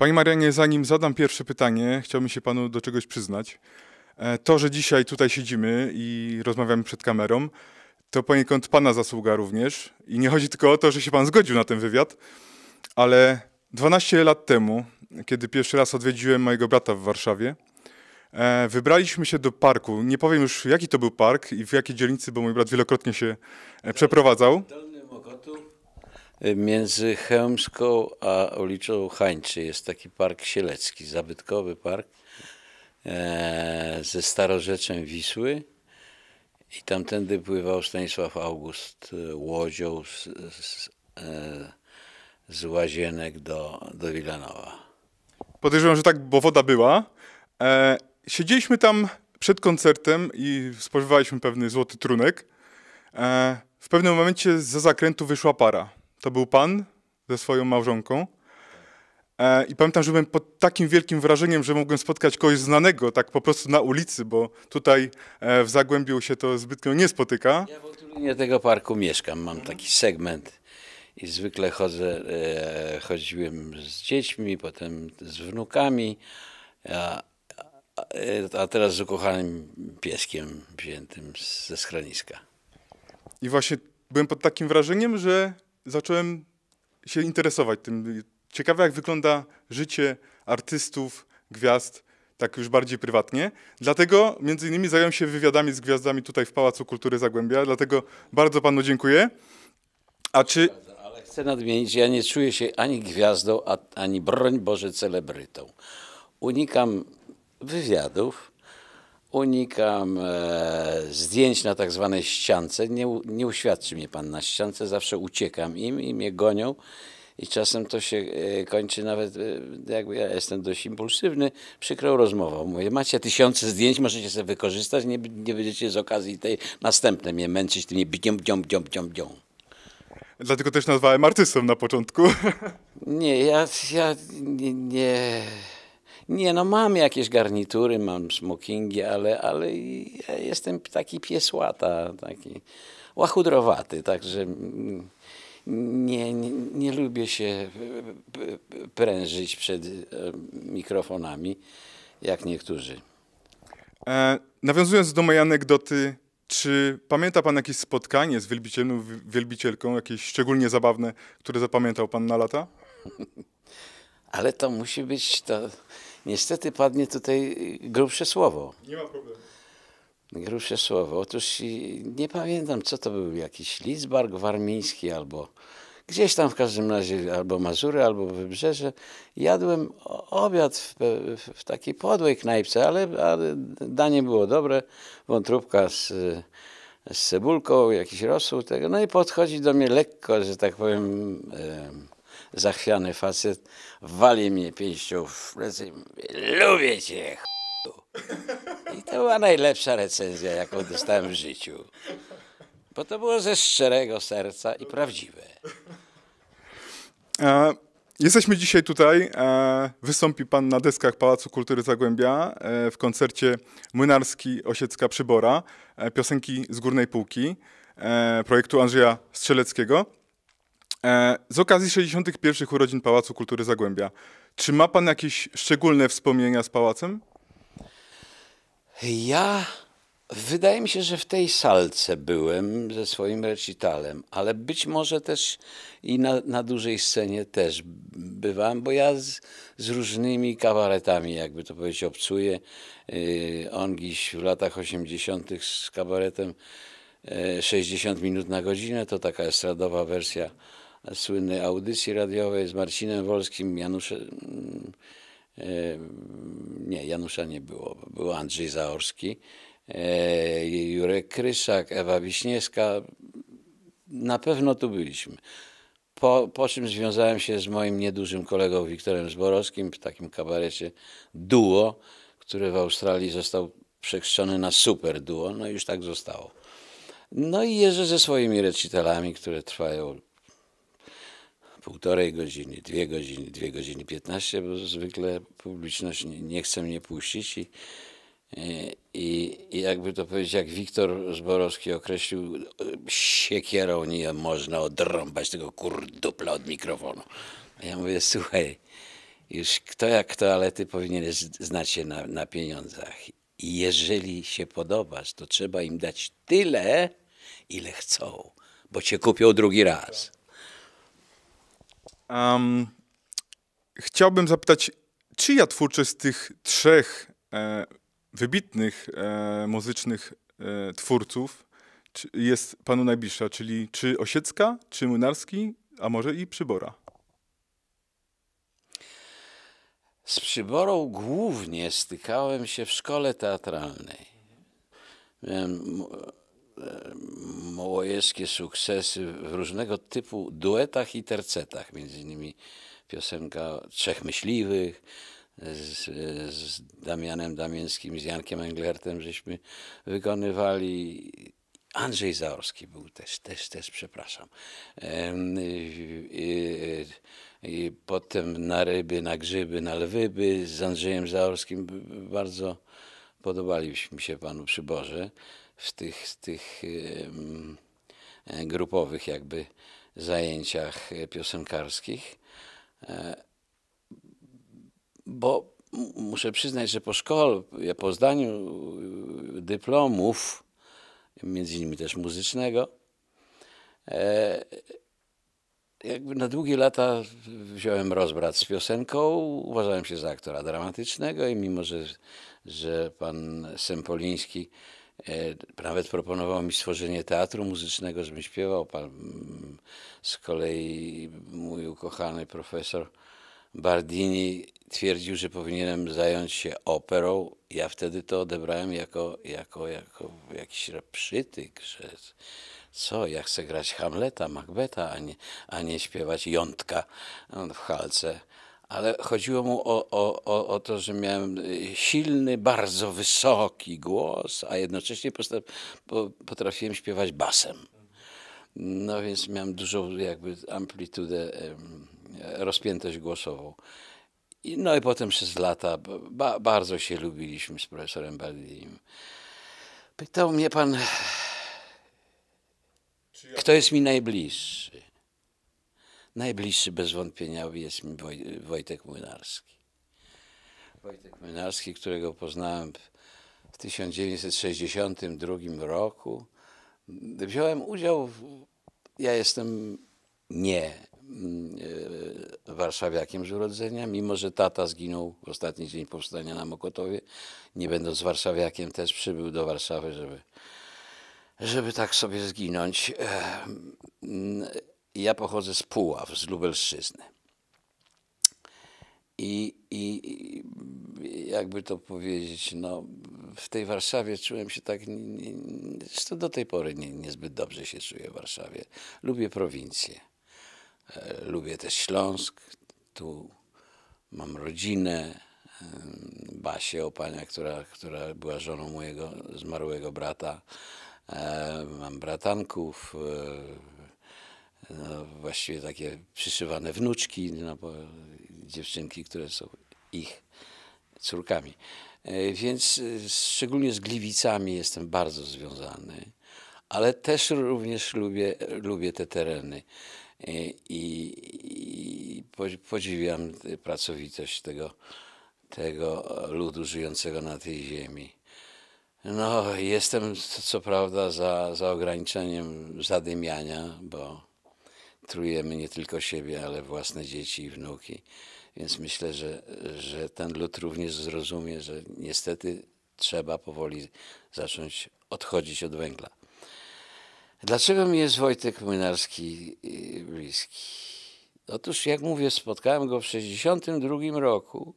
Panie Marianie, zanim zadam pierwsze pytanie, chciałbym się Panu do czegoś przyznać. E, to, że dzisiaj tutaj siedzimy i rozmawiamy przed kamerą, to poniekąd Pana zasługa również. I nie chodzi tylko o to, że się Pan zgodził na ten wywiad, ale 12 lat temu, kiedy pierwszy raz odwiedziłem mojego brata w Warszawie, e, wybraliśmy się do parku. Nie powiem już, jaki to był park i w jakiej dzielnicy, bo mój brat wielokrotnie się e, przeprowadzał. Między Chełmską a ulicą Hańczy jest taki park sielecki, zabytkowy park e, ze starorzeczem Wisły. I tamtędy pływał Stanisław August e, łodzią z, z, e, z Łazienek do, do Wilanowa. Podejrzewam, że tak, bo woda była. E, siedzieliśmy tam przed koncertem i spożywaliśmy pewny złoty trunek. E, w pewnym momencie za zakrętu wyszła para. To był pan ze swoją małżonką. E, I pamiętam, że byłem pod takim wielkim wrażeniem, że mogłem spotkać kogoś znanego, tak po prostu na ulicy, bo tutaj e, w Zagłębiu się to zbytnio nie spotyka. Ja w otulinie tego parku mieszkam, mam mhm. taki segment i zwykle chodzę, e, chodziłem z dziećmi, potem z wnukami, a, a teraz z ukochanym pieskiem wziętym ze schroniska. I właśnie byłem pod takim wrażeniem, że zacząłem się interesować tym. Ciekawe, jak wygląda życie artystów, gwiazd, tak już bardziej prywatnie. Dlatego między innymi zająłem się wywiadami z gwiazdami tutaj w Pałacu Kultury Zagłębia, dlatego bardzo panu dziękuję. A czy... Ale chcę nadmienić, ja nie czuję się ani gwiazdą, ani broń Boże celebrytą. Unikam wywiadów, Unikam e, zdjęć na tak zwanej ściance. Nie, nie uświadczy mnie pan na ściance, zawsze uciekam im i mnie gonią. I czasem to się e, kończy nawet, e, jakby ja jestem dość impulsywny, przykrą rozmową. Mówię, macie tysiące zdjęć, możecie sobie wykorzystać, nie, nie będziecie z okazji tej następnej mnie męczyć tymi bdziom, bdziom, bdziom, bdziom, bdziom. Dlatego też nazwałem artystą na początku. Nie, ja, ja nie... nie nie, no mam jakieś garnitury, mam smokingi, ale, ale ja jestem taki piesłata, taki łachudrowaty, także nie, nie, nie lubię się prężyć przed e, mikrofonami, jak niektórzy. E, nawiązując do mojej anegdoty, czy pamięta Pan jakieś spotkanie z wielbicielem, wielbicielką, jakieś szczególnie zabawne, które zapamiętał Pan na lata? Ale to musi być to Niestety padnie tutaj y, grubsze słowo. Nie ma problemu. Grubsze słowo. Otóż nie pamiętam, co to był, jakiś Lidzbark warmiński albo gdzieś tam w każdym razie, albo Mazury, albo Wybrzeże. Jadłem obiad w, w takiej podłej knajpce, ale, ale, danie było dobre, wątróbka z z cebulką, jakiś rosół tego. No i podchodzi do mnie lekko, że tak powiem, zachwiany facet, wali mnie pięścią w plecy i mówi, lubię cię, ch**u. I to była najlepsza recenzja, jaką dostałem w życiu. Bo to było ze szczerego serca i prawdziwe. E, jesteśmy dzisiaj tutaj. E, wystąpi pan na deskach Pałacu Kultury Zagłębia e, w koncercie Młynarski Osiecka Przybora, e, piosenki z górnej półki e, projektu Andrzeja Strzeleckiego. E, z okazji 61. urodzin Pałacu Kultury Zagłębia, czy ma Pan jakieś szczególne wspomnienia z Pałacem? Ja wydaje mi się, że w tej salce byłem ze swoim recitalem, ale być może też i na, na dużej scenie też bywałem, bo ja z, z różnymi kabaretami, jakby to powiedzieć, obcuję. Yy, Ongiś w latach 80. z kabaretem 60 y, minut na godzinę, to taka estradowa wersja słynnej audycji radiowej z Marcinem Wolskim, Januszem, mm, e, nie, Janusza nie było, był Andrzej Zaorski, e, Jurek Krysak, Ewa Wiśniewska. Na pewno tu byliśmy. Po, po czym związałem się z moim niedużym kolegą Wiktorem Zborowskim w takim kabarecie Duo, który w Australii został przekrzczony na super duo, no i już tak zostało. No i jeżdżę ze swoimi recitalami, które trwają półtorej godziny, dwie godziny, dwie godziny piętnaście, bo zwykle publiczność nie chce mnie puścić i, i, i jakby to powiedzieć, jak Wiktor Zborowski określił, siekierą nie można odrąbać tego kurdupla od mikrofonu. Ja mówię, słuchaj, już kto jak kto, ale ty powinieneś znać się na, na pieniądzach. I jeżeli się podobasz, to trzeba im dać tyle, ile chcą, bo cię kupią drugi raz. Um, chciałbym zapytać, czyja twórczość z tych trzech e, wybitnych e, muzycznych e, twórców jest panu najbliższa, czyli czy Osiecka, czy Młynarski, a może i Przybora? Z Przyborą głównie stykałem się w szkole teatralnej. Miałem e, małojeskie sukcesy w różnego typu duetach i tercetach, między innymi piosenka Trzech Myśliwych, z, z, Damianem Damińskim, z Jankiem Englertem, żeśmy wykonywali. Andrzej Zaorski był też, też, też, przepraszam. I, i, i potem na ryby, na grzyby, na lwyby z Andrzejem Zaorskim bardzo podobaliśmy się panu przyborze w tych, w tych e, grupowych jakby zajęciach e, piosenkarskich, e, bo muszę przyznać, że po szkole, po zdaniu dyplomów, między innymi też muzycznego, jakby na długie lata wziąłem rozbrat z piosenką, uważałem się za aktora dramatycznego i mimo, że, że pan Sempoliński E, nawet proponował mi stworzenie teatru muzycznego, żebym śpiewał. Pan, mm, z kolei mój ukochany profesor Bardini twierdził, że powinienem zająć się operą. Ja wtedy to odebrałem jako, jako, jako jakiś przytyk, że co, ja chcę grać Hamleta, Macbeta, a nie, a nie śpiewać jątka w halce ale chodziło mu o, o, o, o, to, że miałem e, silny, bardzo wysoki głos, a jednocześnie potrafiłem śpiewać basem. No więc miałem dużą jakby amplitudę, rozpiętość głosową. no i potem przez lata ba, bardzo się lubiliśmy z profesorem Bardinim. Pytał mnie pan, kto jest mi najbliższy. Najbliższy bez wątpienia jest mi Woj Wojtek Młynarski. Wojtek Młynarski, którego poznałem w 1962 roku. Wziąłem udział, w, ja jestem nie e, warszawiakiem z urodzenia, mimo że tata zginął w ostatni dzień powstania na Mokotowie, nie będąc warszawiakiem też przybył do Warszawy, żeby, żeby tak sobie zginąć. E, ja pochodzę z Puław, z Lubelszczyzny. I, i, I, jakby to powiedzieć, no, w tej Warszawie czułem się tak, nie, zresztą do tej pory nie, niezbyt dobrze się czuję w Warszawie. Lubię prowincję, e, lubię też Śląsk, tu mam rodzinę, Basię Opania, która, która była żoną mojego zmarłego brata, e, mam bratanków, e, no, właściwie takie przyszywane wnuczki, no bo dziewczynki, które są ich córkami. E, więc e, szczególnie z Gliwicami jestem bardzo związany, ale też również lubię, lubię te tereny e, i, i podziwiam pracowitość tego, tego ludu żyjącego na tej ziemi. No, jestem co prawda za, za ograniczeniem zadymiania, bo trujemy nie tylko siebie, ale własne dzieci i wnuki. Więc myślę, że, że ten lud również zrozumie, że niestety trzeba powoli zacząć odchodzić od węgla. Dlaczego mi jest Wojtek Młynarski y, bliski? Otóż, jak mówię, spotkałem go w 1962 roku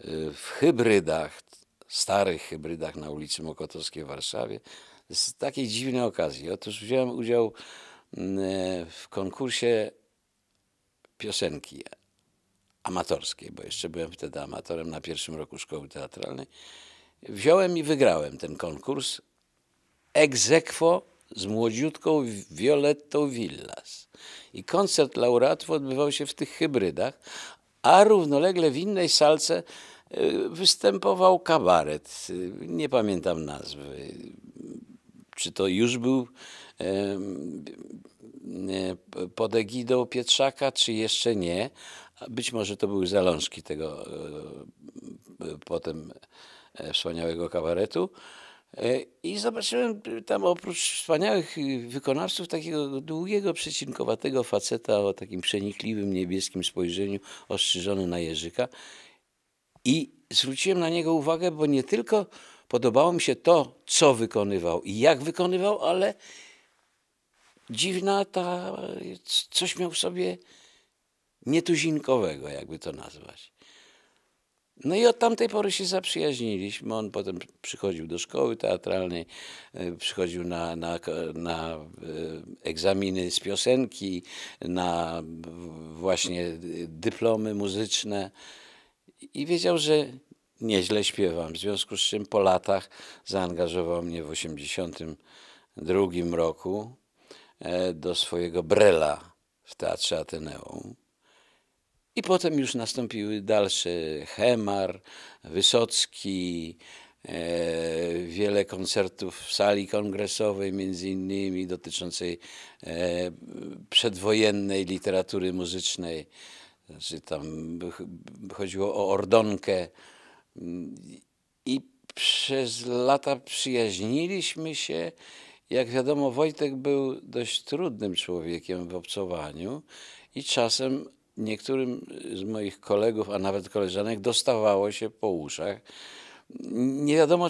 y, w hybrydach, starych hybrydach na ulicy Mokotowskiej w Warszawie. Z takiej dziwnej okazji. Otóż wziąłem udział Mm, e, w konkursie piosenki amatorskiej, bo jeszcze byłem wtedy amatorem na pierwszym roku szkoły teatralnej. Wziąłem i wygrałem ten konkurs egzekwo z młodziutką Violettą Villas. I koncert laureatów odbywał się w tych hybrydach, a równolegle w innej salce e, występował kabaret. Nie pamiętam nazwy. Czy to już był pod egidą Pietrzaka, czy jeszcze nie. Być może to były zalążki tego e, e, potem e, wspaniałego kabaretu. I zobaczyłem tam oprócz wspaniałych wykonawców takiego długiego, przecinkowatego faceta o takim przenikliwym niebieskim spojrzeniu, ostrzyżony na Jerzyka. I zwróciłem na niego uwagę, bo nie tylko podobało mi się to, co wykonywał i jak wykonywał, ale dziwna ta, coś miał w sobie nietuzinkowego, jakby to nazwać. No i od tamtej pory się zaprzyjaźniliśmy. On potem przychodził do szkoły teatralnej, e, przychodził na, na, na e, egzaminy z piosenki, na właśnie dyplomy muzyczne i wiedział, że nieźle śpiewam. W związku z czym po latach zaangażował mnie w 1982 roku E, do swojego Brela w Teatrze Ateneum. I potem już nastąpiły dalsze Hemar, Wysocki, e, wiele koncertów w sali kongresowej, między innymi dotyczącej e, przedwojennej literatury muzycznej. Znaczy tam chodziło o ordonkę. I przez lata przyjaźniliśmy się jak wiadomo, Wojtek był dość trudnym człowiekiem w obcowaniu i czasem niektórym z moich kolegów, a nawet koleżanek dostawało się po uszach. Nie wiadomo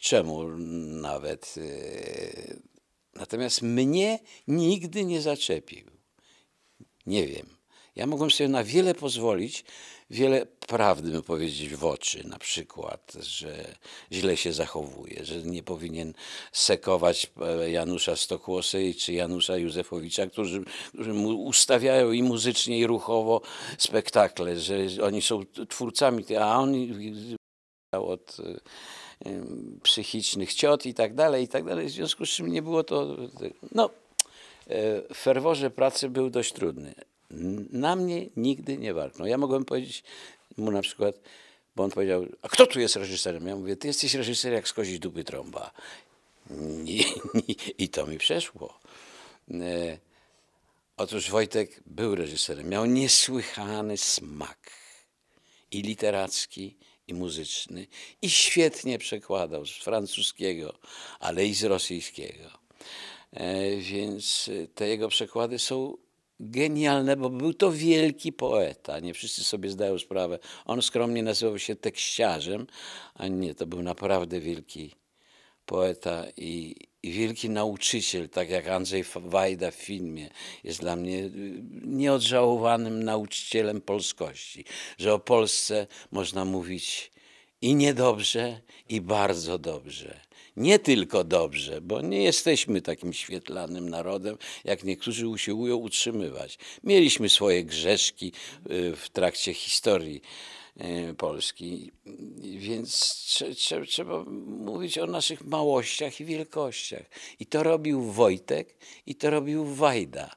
czemu nawet. E, natomiast mnie nigdy nie zaczepił. Nie wiem. Ja mogłem sobie na wiele pozwolić, wiele prawdy mu powiedzieć w oczy, na przykład, że źle się zachowuje, że nie powinien sekować e, Janusza Stokłosy czy Janusza Józefowicza, którzy, którzy mu ustawiają i muzycznie, i ruchowo spektakle, że oni są twórcami, a on od e, psychicznych ciot i tak dalej, i tak dalej. W związku z czym nie było to... E, no, w ferworze pracy był dość trudny. Na mnie nigdy nie warknął. No ja mogłem powiedzieć mu na przykład, bo on powiedział, a kto tu jest reżyserem? Ja mówię, ty jesteś reżyser jak skozić kozi dupy trąba. I, i, I, to mi przeszło. E, otóż Wojtek był reżyserem. Miał niesłychany smak i literacki, i muzyczny, i świetnie przekładał z francuskiego, ale i z rosyjskiego. E, więc te jego przekłady są genialne, bo był to wielki poeta. Nie wszyscy sobie zdają sprawę. On skromnie nazywał się tekściarzem, a nie, to był naprawdę wielki poeta i, i wielki nauczyciel, tak jak Andrzej Wajda w filmie, jest dla mnie y, nieodżałowanym nauczycielem polskości, że o Polsce można mówić i niedobrze, i bardzo dobrze nie tylko dobrze, bo nie jesteśmy takim świetlanym narodem, jak niektórzy usiłują utrzymywać. Mieliśmy swoje grzeszki y, w trakcie historii. Y, Polski. Więc trzeba mówić o naszych małościach i wielkościach. I to robił Wojtek i to robił Wajda.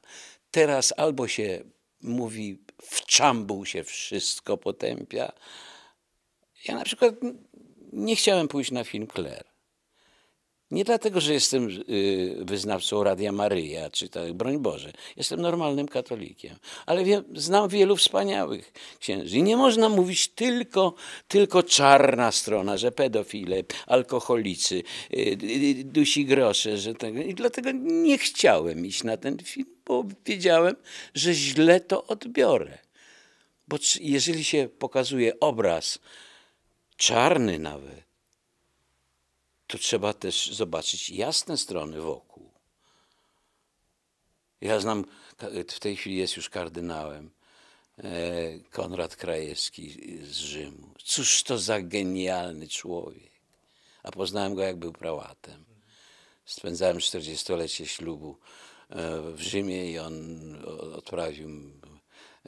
Teraz albo się mówi w czambuł się wszystko potępia. Ja na przykład nie chciałem pójść na film Claire. Nie dlatego, że jestem y, wyznawcą Radia Maryja, czy tak, broń Boże. Jestem normalnym katolikiem, ale wiem, znam wielu wspaniałych księży. I nie można mówić tylko, tylko czarna strona, że pedofile, alkoholicy, y, y, dusi grosze, że tak. I dlatego nie chciałem iść na ten film, bo wiedziałem, że źle to odbiorę. Bo jeżeli się pokazuje obraz, czarny nawet, to trzeba też zobaczyć jasne strony wokół. Ja znam, w tej chwili jest już kardynałem, e, Konrad Krajewski z Rzymu. Cóż to za genialny człowiek. A poznałem go, jak był prałatem. Spędzałem 40-lecie ślubu e, w Rzymie i on odprawił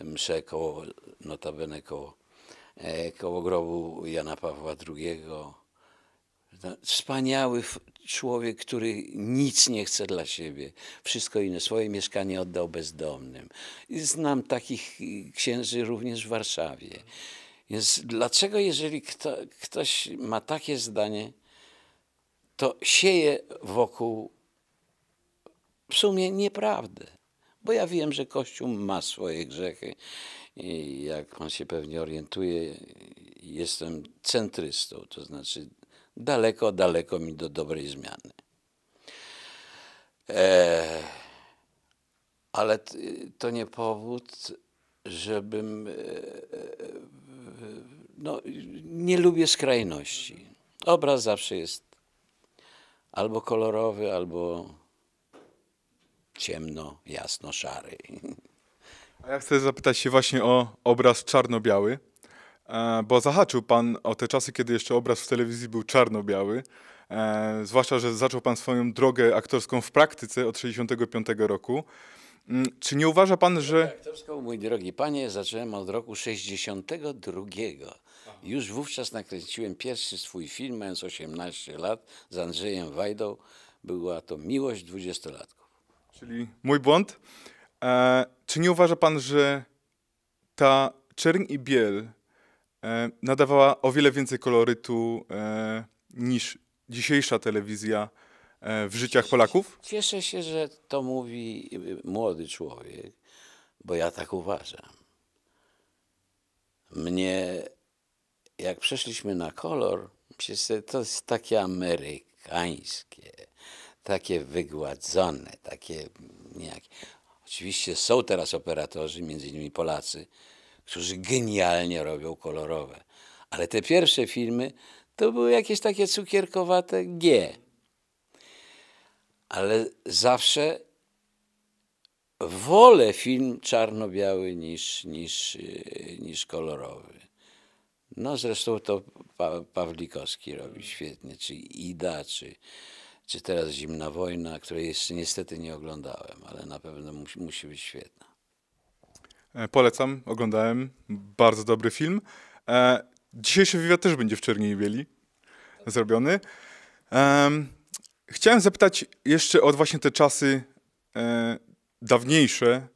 mszę koło, notabene koło, e, koło grobu Jana Pawła II Wspaniały człowiek, który nic nie chce dla siebie. Wszystko inne. Swoje mieszkanie oddał bezdomnym. I znam takich y, księży również w Warszawie. Więc dlaczego, jeżeli kto, ktoś ma takie zdanie, to sieje wokół w sumie nieprawdę? Bo ja wiem, że Kościół ma swoje grzechy i jak pan się pewnie orientuje, jestem centrystą, to znaczy daleko, daleko mi do dobrej zmiany. E, ale to nie powód, żebym. E, e, no, nie lubię skrajności. Obraz zawsze jest albo kolorowy, albo ciemno, jasno, szary. A ja chcę zapytać się właśnie o obraz czarno-biały. E, bo zahaczył Pan o te czasy, kiedy jeszcze obraz w telewizji był czarno-biały. E, zwłaszcza, że zaczął Pan swoją drogę aktorską w praktyce od 1965 roku. Mm, czy nie uważa Pan, że. Aktorską, mój drogi panie, zacząłem od roku 1962. Już wówczas nakręciłem pierwszy swój film, mając 18 lat, z Andrzejem Wajdą. Była to Miłość dwudziestolatków. Czyli mój błąd. E, czy nie uważa Pan, że ta czerń i biel E, nadawała o wiele więcej kolorytu e, niż dzisiejsza telewizja e, w życiach Polaków? Cieszę się, że to mówi młody człowiek, bo ja tak uważam. Mnie, jak przeszliśmy na kolor, to jest takie amerykańskie, takie wygładzone, takie. Mm, Oczywiście są teraz operatorzy, między innymi Polacy, którzy genialnie robią kolorowe. Ale te pierwsze filmy to były jakieś takie cukierkowate G. Ale zawsze wolę film czarno-biały niż, niż, niż kolorowy. No zresztą to pa Pawlikowski robi świetnie, czy Ida, czy, czy teraz Zimna Wojna, której jeszcze niestety nie oglądałem, ale na pewno musi, musi być świetna. E, polecam, oglądałem. Bardzo dobry film. E, Dzisiejszy wywiad też będzie w wieli, Bieli zrobiony. Chciałem zapytać jeszcze o właśnie te czasy e, dawniejsze.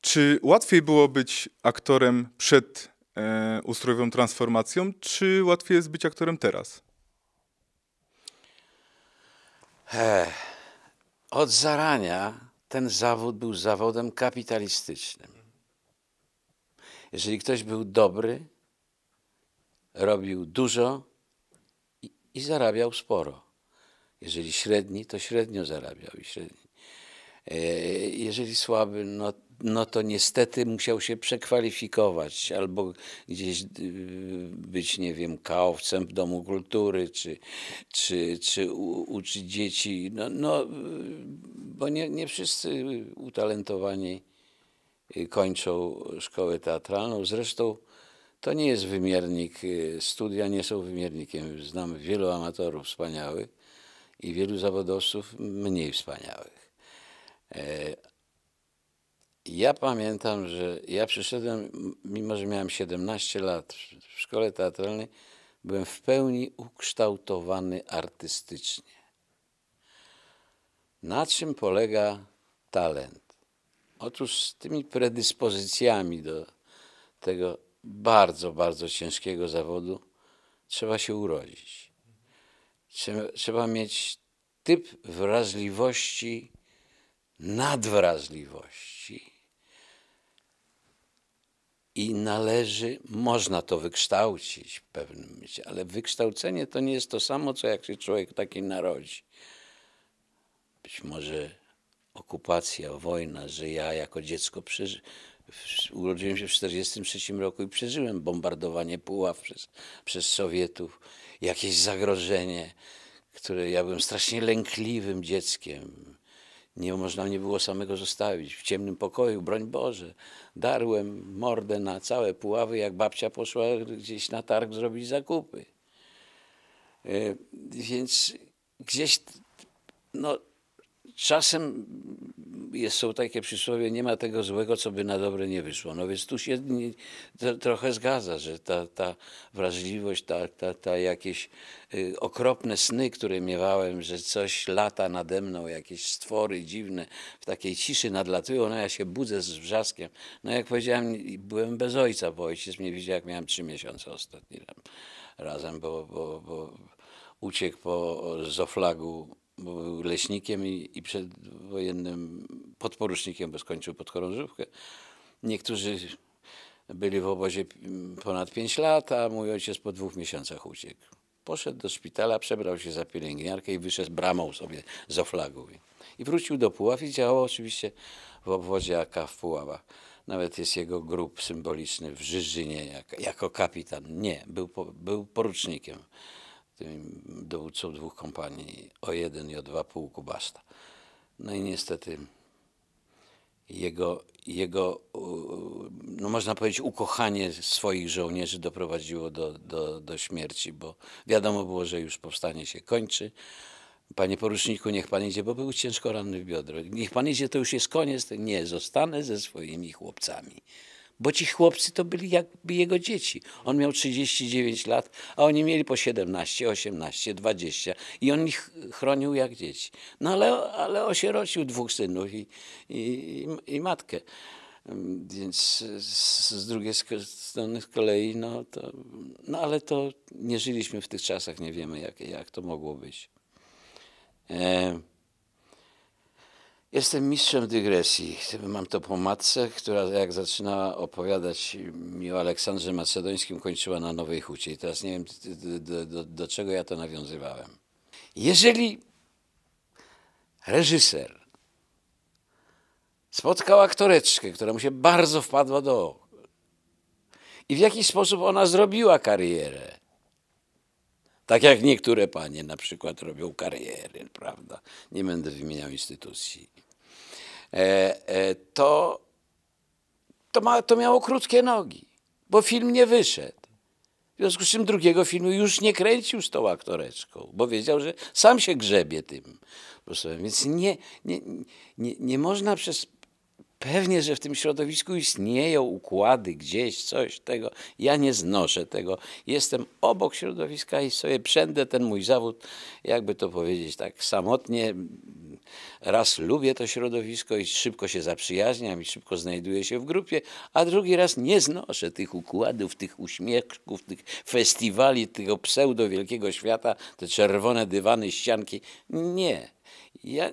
Czy łatwiej było być aktorem przed ustrojową transformacją, czy łatwiej jest być aktorem teraz? Od zarania ten zawód był zawodem kapitalistycznym. Jeżeli ktoś był dobry, robił dużo i, i zarabiał sporo. Jeżeli średni, to średnio zarabiał i średni. E, jeżeli słaby, no no to niestety musiał się przekwalifikować albo gdzieś y, być, nie wiem, kaowcem w Domu Kultury, czy, czy, czy uczyć dzieci. No, no y, bo nie, nie wszyscy utalentowani y, kończą szkołę teatralną. Zresztą to nie jest wymiernik, studia nie są wymiernikiem. Znam wielu amatorów wspaniałych i wielu zawodowców mniej wspaniałych. E, ja pamiętam, że ja przyszedłem, mimo że miałem 17 lat w szkole teatralnej, byłem w pełni ukształtowany artystycznie. Na czym polega talent? Otóż z tymi predyspozycjami do tego bardzo, bardzo ciężkiego zawodu trzeba się urodzić. Trzeba, mieć typ wrażliwości, nadwrażliwości i należy, można to wykształcić w pewnym momencie, ale wykształcenie to nie jest to samo, co jak się człowiek taki narodzi. Być może okupacja, wojna, że ja jako dziecko przeży... urodziłem się w 1943 roku i przeżyłem bombardowanie Puław przez, przez Sowietów, jakieś zagrożenie, które ja byłem strasznie lękliwym dzieckiem nie można mnie było samego zostawić w ciemnym pokoju, broń Boże. Darłem mordę na całe puławy, jak babcia poszła gdzieś na targ zrobić zakupy. E, więc gdzieś, no, czasem jest, są takie przysłowie, nie ma tego złego, co by na dobre nie wyszło. No więc tu się nie, to, trochę zgadza, że ta, ta wrażliwość, ta, ta, ta jakieś y, okropne sny, które miewałem, że coś lata nade mną, jakieś stwory dziwne w takiej ciszy nadlatują, no ja się budzę z wrzaskiem. No jak powiedziałem, byłem bez ojca, bo ojciec mnie widział, jak miałem trzy miesiące ostatni razem, bo, bo, bo uciekł po zoflagu bo był leśnikiem i, i przedwojennym podporucznikiem, bo skończył podchorążówkę. Niektórzy byli w obozie ponad 5 lat, a mój ojciec po dwóch miesiącach uciekł. Poszedł do szpitala, przebrał się za pielęgniarkę i wyszedł z bramą sobie z oflagu. I wrócił do Puław i działał oczywiście w obwodzie AK w Puławach. Nawet jest jego grób symboliczny w Żyżynie jako, jako kapitan. Nie, był, był porucznikiem tym dowódcą dwóch kompanii O1 i O2 pułku Basta. No i niestety jego, jego no można powiedzieć, ukochanie swoich żołnierzy doprowadziło do, do, do śmierci, bo wiadomo było, że już powstanie się kończy. Panie poruczniku, niech pan idzie, bo był ciężko ranny w biodro. Niech pan idzie, to już jest koniec. Nie, zostanę ze swoimi chłopcami bo ci chłopcy to byli jakby jego dzieci. On miał 39 lat, a oni mieli po 17, 18, 20 i on ich chronił jak dzieci. No ale, ale osierocił dwóch synów i, i, i matkę. Więc z, drugiej strony z kolei, no, to, no ale to nie żyliśmy w tych czasach, nie wiemy jak, jak to mogło być. E, Jestem mistrzem dygresji. Mam to po matce, która jak zaczynała opowiadać mi o Aleksandrze Macedońskim, kończyła na Nowej Hucie. I teraz nie wiem, do, do, do czego ja to nawiązywałem. Jeżeli reżyser spotkał aktoreczkę, która mu się bardzo wpadła do i w jakiś sposób ona zrobiła karierę, tak jak niektóre panie na przykład robią kariery, prawda? Nie będę wymieniał instytucji. E, e, to, to, ma, to miało krótkie nogi, bo film nie wyszedł. W związku z czym drugiego filmu już nie kręcił z tą aktoreczką, bo wiedział, że sam się grzebie tym. Więc nie, nie, nie, nie można przez Pewnie, że w tym środowisku istnieją układy gdzieś, coś tego. Ja nie znoszę tego. Jestem obok środowiska i sobie przędę ten mój zawód, jakby to powiedzieć tak samotnie. Raz lubię to środowisko i szybko się zaprzyjaźniam i szybko znajduję się w grupie, a drugi raz nie znoszę tych układów, tych uśmiechów, tych festiwali, tego pseudo wielkiego świata, te czerwone dywany, ścianki. Nie. Ja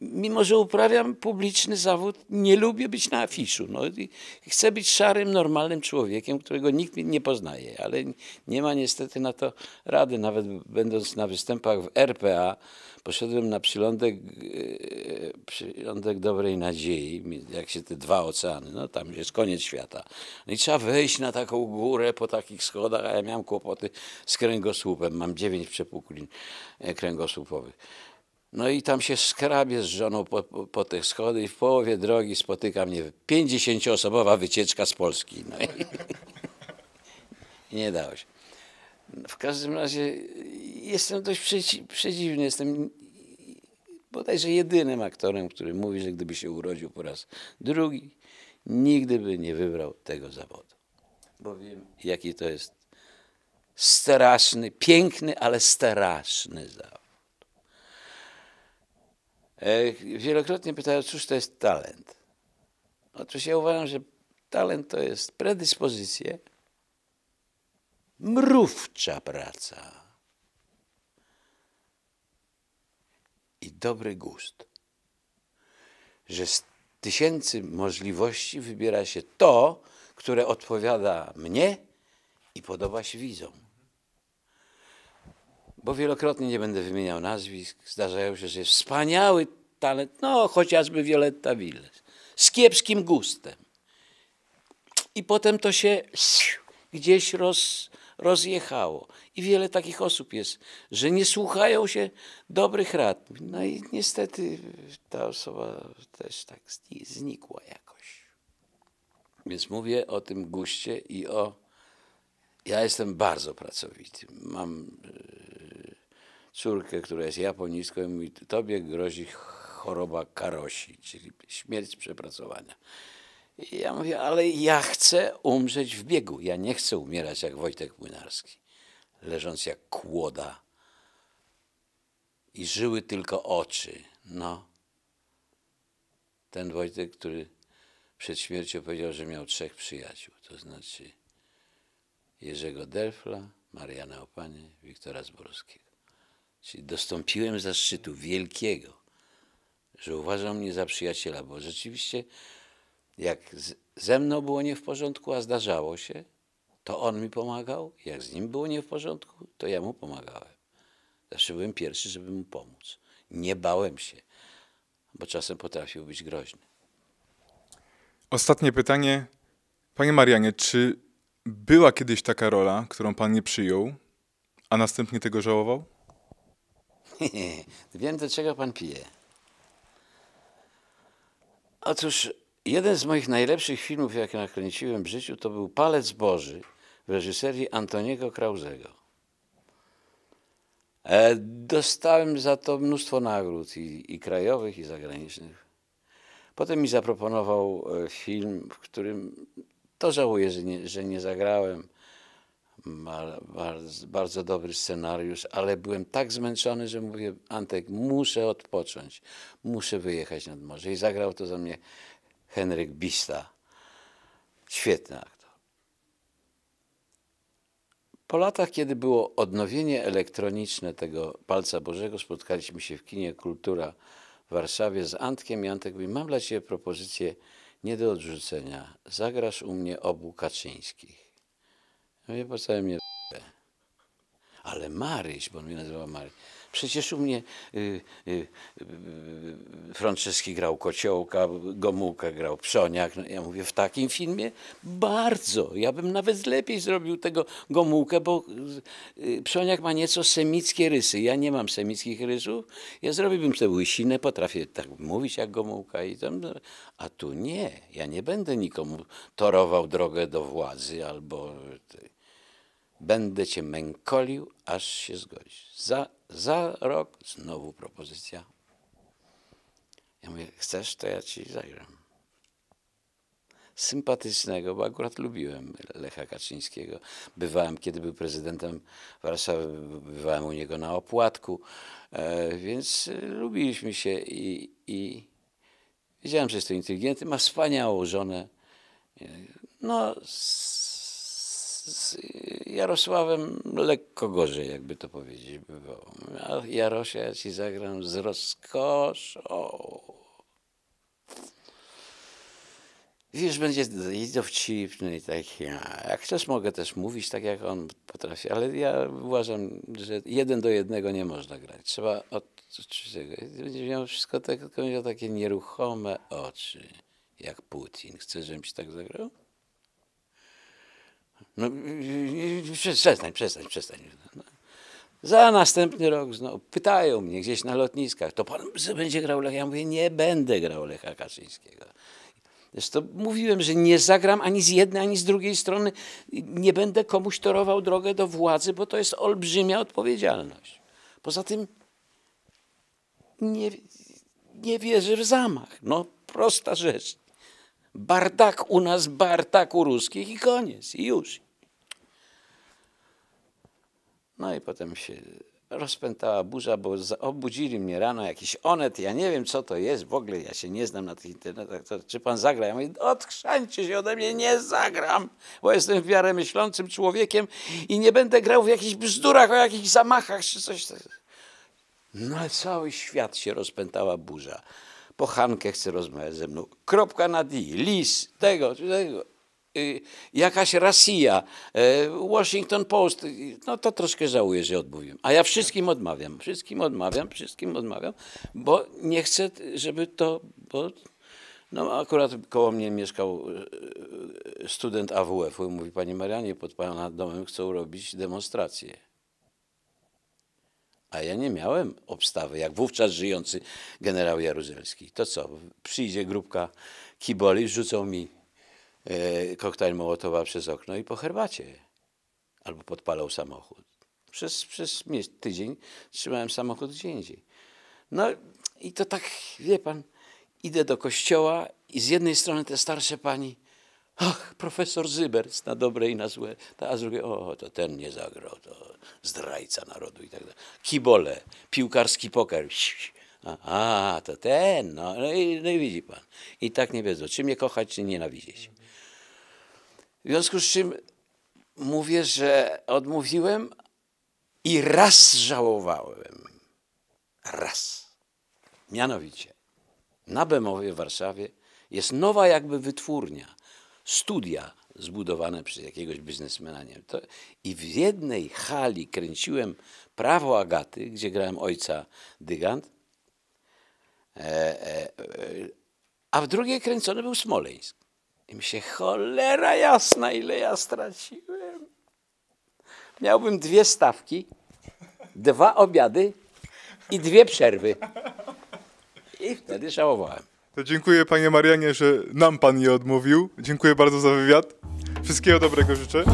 mimo że uprawiam publiczny zawód, nie lubię być na afiszu. No, chcę być szarym, normalnym człowiekiem, którego nikt nie poznaje, ale nie ma niestety na to rady. Nawet będąc na występach w RPA, poszedłem na przylądek, e, przylądek dobrej nadziei, jak się te dwa oceany, no tam jest koniec świata. No i trzeba wejść na taką górę po takich schodach, a ja miałem kłopoty z kręgosłupem, mam dziewięć przepuklin e, kręgosłupowych. No i tam się skrabie z żoną po, po, po tych schodach i w połowie drogi spotyka mnie 50-osobowa wycieczka z Polski. No i, nie dało się. W każdym razie jestem dość przeci przeciwny, jestem bodajże jedynym aktorem, który mówi, że gdyby się urodził po raz drugi, nigdy by nie wybrał tego zawodu. Bo wiem, jaki to jest straszny, piękny, ale straszny zawód. E, wielokrotnie pytają, cóż to jest talent. Otóż ja uważam, że talent to jest predyspozycje, mrówcza praca i dobry gust. Że z tysięcy możliwości wybiera się to, które odpowiada mnie i podoba się widzom bo wielokrotnie nie będę wymieniał nazwisk, zdarzają się, że jest wspaniały talent, no chociażby Violetta Willes, z kiepskim gustem. I potem to się gdzieś roz, rozjechało. I wiele takich osób jest, że nie słuchają się dobrych rad. No i niestety ta osoba też tak znikła jakoś. Więc mówię o tym guście i o. Ja jestem bardzo pracowity. Mam córkę, która jest japońską, i mówi, tobie grozi choroba karosi, czyli śmierć przepracowania. I ja mówię, ale ja chcę umrzeć w biegu. Ja nie chcę umierać jak Wojtek Młynarski, leżąc jak kłoda i żyły tylko oczy. No. Ten Wojtek, który przed śmiercią powiedział, że miał trzech przyjaciół, to znaczy Jerzego Delfla, Mariana Opanie, Wiktora Zborowskiego. Czyli dostąpiłem zaszczytu wielkiego, że uważał mnie za przyjaciela, bo rzeczywiście jak ze mną było nie w porządku, a zdarzało się, to on mi pomagał, jak z nim było nie w porządku, to ja mu pomagałem. Zawsze byłem pierwszy, żeby mu pomóc. Nie bałem się, bo czasem potrafił być groźny. Ostatnie pytanie. Panie Marianie, czy była kiedyś taka rola, którą pan nie przyjął, a następnie tego żałował? Wiem, do czego pan pije. Otóż jeden z moich najlepszych filmów, jakie nakręciłem w życiu, to był Palec Boży w reżyserii Antoniego Krauzego. E, dostałem za to mnóstwo nagród, i, i krajowych, i zagranicznych. Potem mi zaproponował e, film, w którym to żałuję, że nie, że nie zagrałem bardzo, bardzo dobry scenariusz, ale byłem tak zmęczony, że mówię, Antek, muszę odpocząć, muszę wyjechać nad morze. I zagrał to za mnie Henryk Bista. Świetny aktor. Po latach, kiedy było odnowienie elektroniczne tego Palca Bożego, spotkaliśmy się w kinie Kultura w Warszawie z Antkiem i Antek mówi, mam dla Ciebie propozycję nie do odrzucenia. Zagrasz u mnie obu Kaczyńskich. No i postałem mnie ale Maryś, bo on mnie nazywał Maryś. Przecież u mnie y, y, y, Franceski grał Kociołka, Gomułka grał Psoniak. No, ja mówię, w takim filmie bardzo. Ja bym nawet lepiej zrobił tego Gomułkę, bo y, y, Psoniak ma nieco semickie rysy. Ja nie mam semickich rysów. Ja zrobiłbym tę łysinę, potrafię tak mówić jak Gomułka i tam. No, a tu nie. Ja nie będę nikomu torował drogę do władzy albo Będę cię mękolił, aż się zgodzisz. Za, za rok znowu propozycja. Ja mówię, chcesz, to ja ci zagram. Sympatycznego, bo akurat lubiłem Lecha Kaczyńskiego. Bywałem, kiedy był prezydentem Warszawy, bywałem u niego na opłatku, e, więc e, lubiliśmy się i, i wiedziałem, że jest to inteligentny, ma wspaniałą żonę. E, no, z Jarosławem lekko gorzej, jakby to powiedzieć bywało. A Jarosia, ja ci zagram z rozkoszą. Wiesz, będzie i dowcipny i taki, a jak też mogę też mówić tak, jak on potrafi, ale ja uważam, że jeden do jednego nie można grać. Trzeba od czego. Będzie miał wszystko tak, tylko miał takie nieruchome oczy, jak Putin. Chcesz, żebym ci tak zagrał? No, y, y, y, przestań, przestań, przestań. No. Za następny rok znowu pytają mnie gdzieś na lotniskach, to pan będzie grał Lecha? Ja mówię, nie będę grał Lecha Kaczyńskiego. Zresztą mówiłem, że nie zagram ani z jednej, ani z drugiej strony. Nie będę komuś torował drogę do władzy, bo to jest olbrzymia odpowiedzialność. Poza tym nie, nie wierzę w zamach. No, prosta rzecz. Bardak u nas, bardak u ruskich i koniec, i już. No i potem się rozpętała burza, bo obudzili mnie rano jakiś onet, ja nie wiem co to jest, w ogóle ja się nie znam na tych internetach, to, czy pan zagra? Ja mówię, odkrzańcie się ode mnie, nie zagram, bo jestem w miarę myślącym człowiekiem i nie będę grał w jakichś bzdurach, o jakichś zamachach czy coś takiego. No i cały świat się rozpętała burza. Pochankę chce rozmawiać ze mną. Kropka na D, lis, tego, tego. Y, jakaś Rosja, y, Washington Post, y, no to troszkę żałuję, że odmówiłem. A ja wszystkim odmawiam, wszystkim odmawiam, wszystkim odmawiam, bo nie chcę, żeby to, bo no akurat koło mnie mieszkał student AWF-u, mówi pani Marianie, pod pana domem chcą robić demonstrację. A ja nie miałem obstawy, jak wówczas żyjący generał Jaruzelski. To co, przyjdzie grupka kiboli, rzucą mi E, koktajl Mołotowa przez okno i po herbacie. Albo podpalał samochód. Przez, przez tydzień trzymałem samochód gdzie indziej. No i to tak, wie pan, idę do kościoła i z jednej strony te starsze pani, ach, profesor Zybers na dobre i na złe, a z drugiej, o, to ten nie zagrał, to zdrajca narodu i tak dalej. Kibole, piłkarski poker, a, to ten, no, no, i, no i widzi pan. I tak nie wiedzą, czy mnie kochać, czy nienawidzieć. W związku z czym mówię, że odmówiłem i raz żałowałem. Raz. Mianowicie, na Bemowie w Warszawie jest nowa jakby wytwórnia, studia zbudowane przez jakiegoś biznesmena. Nie wiem, to, I w jednej hali kręciłem Prawo Agaty, gdzie grałem ojca Dygant E, e, e. a w drugiej kręcony był Smoleńsk. I mi się cholera jasna, ile ja straciłem. Miałbym dwie stawki, dwa obiady i dwie przerwy. I wtedy żałowałem. To dziękuję panie Marianie, że nam pan je odmówił. Dziękuję bardzo za wywiad. Wszystkiego dobrego życzę.